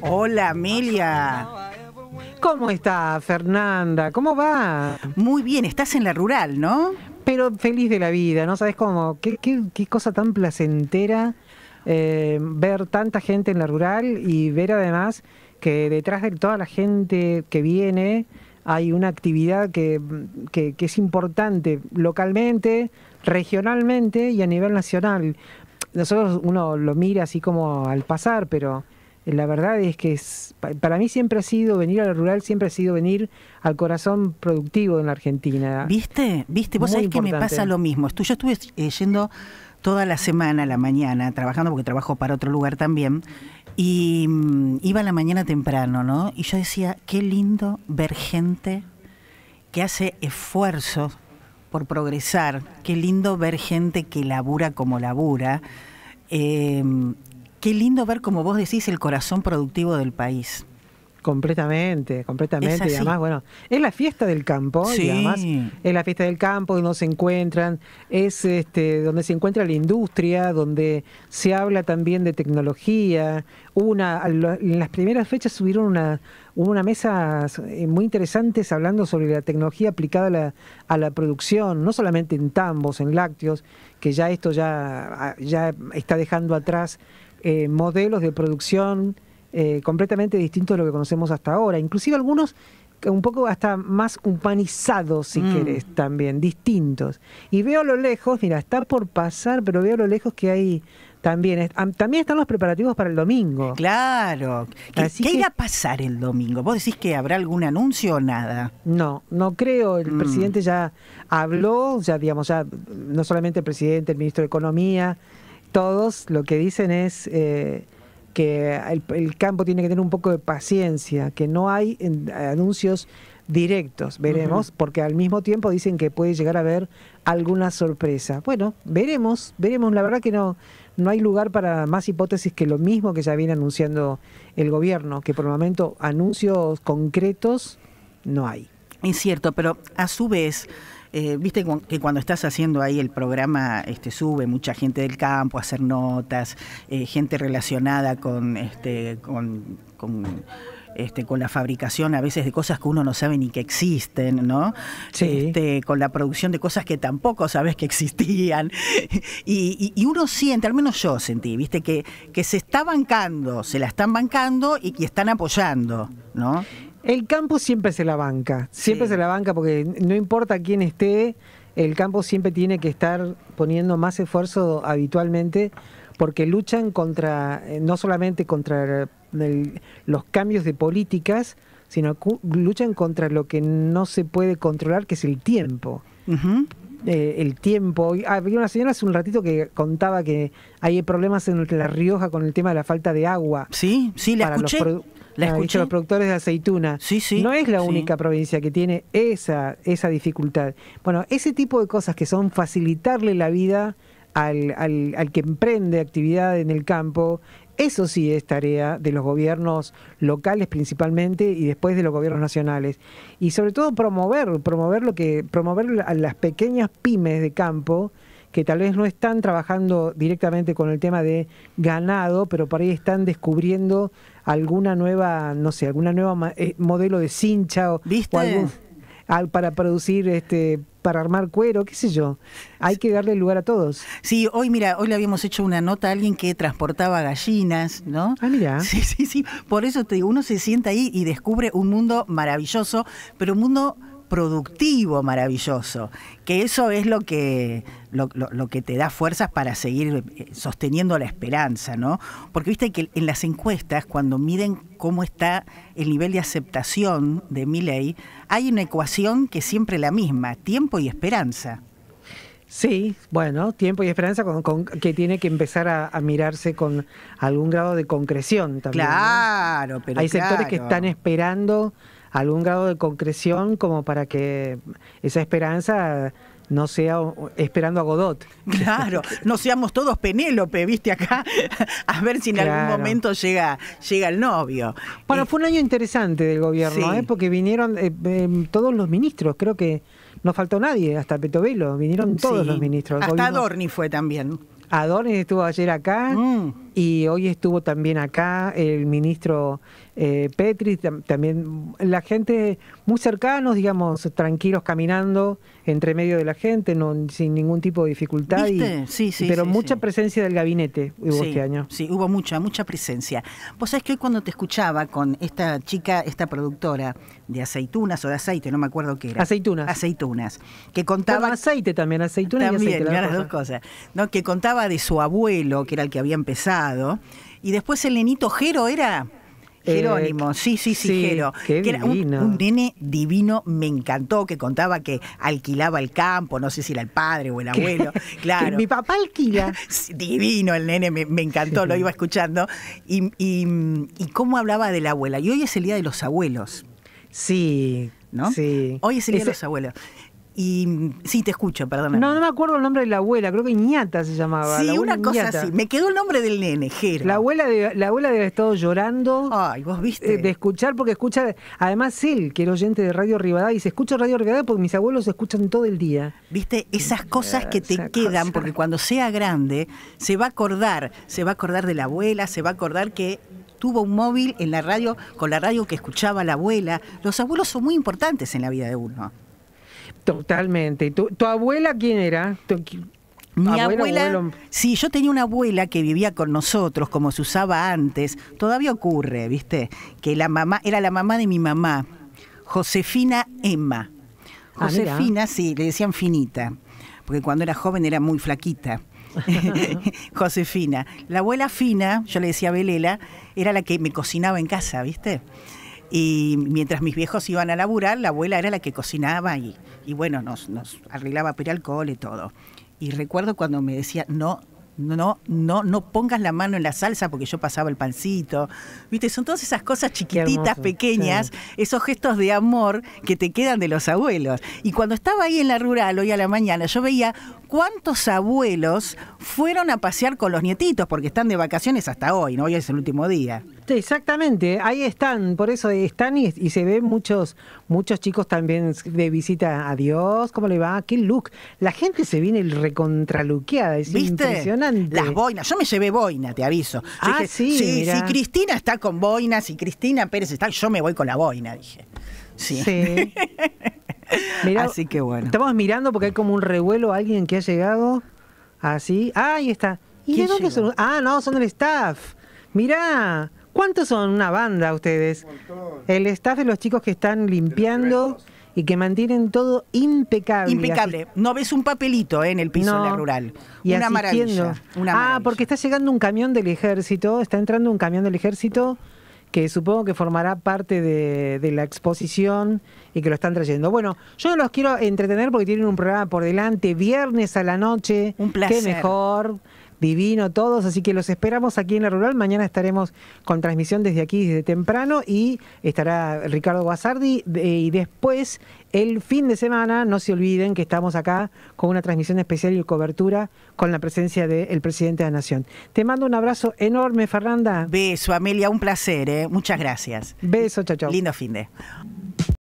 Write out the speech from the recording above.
Hola Amelia. ¿Cómo está Fernanda? ¿Cómo va? Muy bien, estás en la rural, ¿no? Pero feliz de la vida, ¿no sabes cómo? ¿Qué, cosa tan placentera eh, ver tanta gente en la rural y ver además que detrás de toda la gente que viene hay una actividad que es importante localmente, regionalmente y a nivel nacional nosotros uno lo mira así como al pasar, pero la verdad es que para mí siempre ha sido venir a la rural, siempre ha sido venir al corazón productivo de la Argentina. ¿Viste? ¿Viste? Vos sabés que me pasa lo mismo. Yo estuve eh, yendo toda la semana, la mañana, trabajando porque trabajo para otro lugar también. Y mm, iba a la mañana temprano, ¿no? Y yo decía, qué lindo ver gente que hace esfuerzos por progresar. Qué lindo ver gente que labura como labura. Eh, qué lindo ver, como vos decís, el corazón productivo del país. Completamente, completamente. Y además, bueno, es la fiesta del campo, y además es la fiesta del campo donde se encuentran, es este, donde se encuentra la industria, donde se habla también de tecnología. Una, en las primeras fechas subieron una, una mesa eh, muy interesantes hablando sobre la tecnología aplicada a la, producción, no solamente en tambos, en lácteos, que ya esto ya, ah, ya está dejando atrás eh, modelos de producción eh, completamente distinto de lo que conocemos hasta ahora. Inclusive algunos un poco hasta más humanizados, si mm. querés, también, distintos. Y veo a lo lejos, mira, está por pasar, pero veo lo lejos que hay también. También están los preparativos para el domingo. Claro. ¿Qué, a pasar el domingo? ¿Vos decís que habrá algún anuncio o nada? No, no creo. El mm. presidente ya habló, ya digamos, ya no solamente el presidente, el ministro de Economía, todos lo que dicen es... Eh, que el, campo tiene que tener un poco de paciencia, que no hay anuncios directos, veremos, porque al mismo tiempo dicen que puede llegar a haber alguna sorpresa. Bueno, veremos, veremos, la verdad que no, no hay lugar para más hipótesis que lo mismo que ya viene anunciando el gobierno, que por el momento anuncios concretos no hay. Es cierto, pero a su vez eh, viste que cuando estás haciendo ahí el programa, este, sube mucha gente del campo a hacer notas, eh, gente relacionada con, este, con, este, con la fabricación a veces de cosas que uno no sabe ni que existen, ¿no? Este, con la producción de cosas que tampoco sabes que existían. Y, uno siente, al menos yo sentí, ¿viste? Que, que se está bancando, se la están bancando y que están apoyando, ¿no? El campo siempre se la banca, siempre se la banca porque no importa quién esté, el campo siempre tiene que estar poniendo más esfuerzo habitualmente porque luchan contra, eh, no solamente contra los cambios de políticas, sino luchan contra lo que no se puede controlar, que es el tiempo el tiempo. Ah, había una señora hace un ratito que contaba que hay problemas en La Rioja con el tema de la falta de agua. Sí, sí, la escuché. Los ah, Los productores de aceituna. Sí, sí. No es la única provincia que tiene esa, esa dificultad. Bueno, ese tipo de cosas que son facilitarle la vida al, al, al que emprende actividad en el campo, eso sí es tarea de los gobiernos locales principalmente y después de los gobiernos nacionales. Y sobre todo promover, promover lo que, promover a las pequeñas pymes de campo que tal vez no están trabajando directamente con el tema de ganado, pero por ahí están descubriendo alguna nueva, no sé, alguna nueva eh, modelo de cincha o, para producir este para armar cuero, qué sé yo. Hay que darle lugar a todos. Sí, hoy, mira, hoy le habíamos hecho una nota a alguien que transportaba gallinas, ¿no? Ah, mira. Sí, sí, sí. Por eso uno se sienta ahí y descubre un mundo maravilloso, pero un mundo productivo, maravilloso, que eso es lo que, lo, que te da fuerzas para seguir eh, sosteniendo la esperanza, ¿no? Porque viste que en las encuestas, cuando miden cómo está el nivel de aceptación de mi ley, hay una ecuación que es siempre la misma, tiempo y esperanza. Sí, bueno, tiempo y esperanza que tiene que empezar a, mirarse con algún grado de concreción también. Claro, pero. Hay sectores que están esperando algún grado de concreción como para que esa esperanza no sea esperando a Godot. Claro, no seamos todos Penélope, viste acá, a ver si en algún momento llega, llega el novio. Bueno, fue un año interesante del gobierno, ¿eh? porque vinieron eh, em, todos los ministros, creo que no faltó nadie, hasta Petovelo, vinieron todos los ministros. Hasta Adorni fue también. Adorni estuvo ayer acá mm. y hoy estuvo también acá el ministro eh, Petri, también la gente muy cercanos, digamos, tranquilos caminando entre medio de la gente, sin ningún tipo de dificultad. sí, sí, pero mucha presencia del gabinete hubo este año. Sí, hubo mucha, mucha presencia. Vos sabés que hoy cuando te escuchaba con esta chica, esta productora de aceitunas o de aceite, no me acuerdo qué era. Aceitunas. Aceitunas. Que contaba. aceite también, aceitunas Las dos cosas. ¿no? Que contaba de su abuelo, que era el que había empezado. Y después el nenito Jero era eh, Jerónimo, sí, sí, sí, Que era un, nene divino, me encantó, que contaba que alquilaba el campo, no sé si era el padre o el abuelo. claro. mi papá alquila. divino el nene, me, encantó, lo iba escuchando. Y, cómo hablaba de la abuela. Y hoy es el día de los abuelos. Sí, ¿no? Sí. Hoy es el día de los abuelos. Y sí, te escucho, perdón. No, no me acuerdo el nombre de la abuela, creo que Iñata se llamaba. Sí, una cosa así. Me quedó el nombre del nene, Jero. La abuela, de, la abuela debe haber estado llorando. Ay, vos viste. Eh, de escuchar, porque escucha, además él, que era oyente de Radio Rivadavia, y se escucha Radio Rivadavia porque mis abuelos escuchan todo el día. Viste, esas cosas que te quedan, porque cuando sea grande, se va a acordar, se va a acordar de la abuela, se va a acordar que tuvo un móvil en la radio, con la radio que escuchaba la abuela. Los abuelos son muy importantes en la vida de uno. Totalmente. ¿Tu, abuela quién era? mi abuela, sí, yo tenía una abuela que vivía con nosotros, como se usaba antes. Todavía ocurre, ¿viste? Que la mamá era la mamá de mi mamá, Josefina Emma. Ah, Josefina, sí, le decían finita, porque cuando era joven era muy flaquita. Josefina. La abuela fina, yo le decía Belela, era la que me cocinaba en casa, ¿viste? Y mientras mis viejos iban a laburar, la abuela era la que cocinaba y, y bueno, nos, nos arreglaba para y todo. Y recuerdo cuando me decía, no no, no, no pongas la mano en la salsa porque yo pasaba el pancito. Viste, son todas esas cosas chiquititas, pequeñas, esos gestos de amor que te quedan de los abuelos. Y cuando estaba ahí en la rural hoy a la mañana, yo veía cuántos abuelos fueron a pasear con los nietitos, porque están de vacaciones hasta hoy, ¿no? Hoy es el último día. exactamente, ahí están, por eso están y, se ven muchos, muchos chicos también de visita. Dios. ¿cómo le va? ¿Qué look? La gente se viene recontraluqueada, es impresionante. Las boinas. Yo me llevé boina, te aviso. ah, sí. si Cristina está con boinas, si Cristina Pérez está, yo me voy con la boina, dije. Sí. sí. así que bueno. Estamos mirando porque hay como un revuelo, alguien que ha llegado así. Ah, ahí está. ¿Y son? Ah, no, son el staff. Mirá. ¿Cuántos son una banda ustedes? el staff de los chicos que están limpiando y que mantienen todo impecable. Impecable. No ves un papelito eh, en el piso de rural. Y una, maravilla, Ah, porque está llegando un camión del ejército, está entrando un camión del ejército que supongo que formará parte de, de, la exposición y que lo están trayendo. Bueno, yo no los quiero entretener porque tienen un programa por delante, viernes a la noche. Un placer. Qué mejor divino todos, así que los esperamos aquí en la rural. Mañana estaremos con transmisión desde aquí, desde temprano, y estará Ricardo Guasardi. y después, el fin de semana, no se olviden que estamos acá con una transmisión especial y cobertura con la presencia del presidente de la Nación. Te mando un abrazo enorme, Fernanda. Beso, Amelia, un placer, ¿eh? muchas gracias. Beso, chao, chao. Lindo fin de.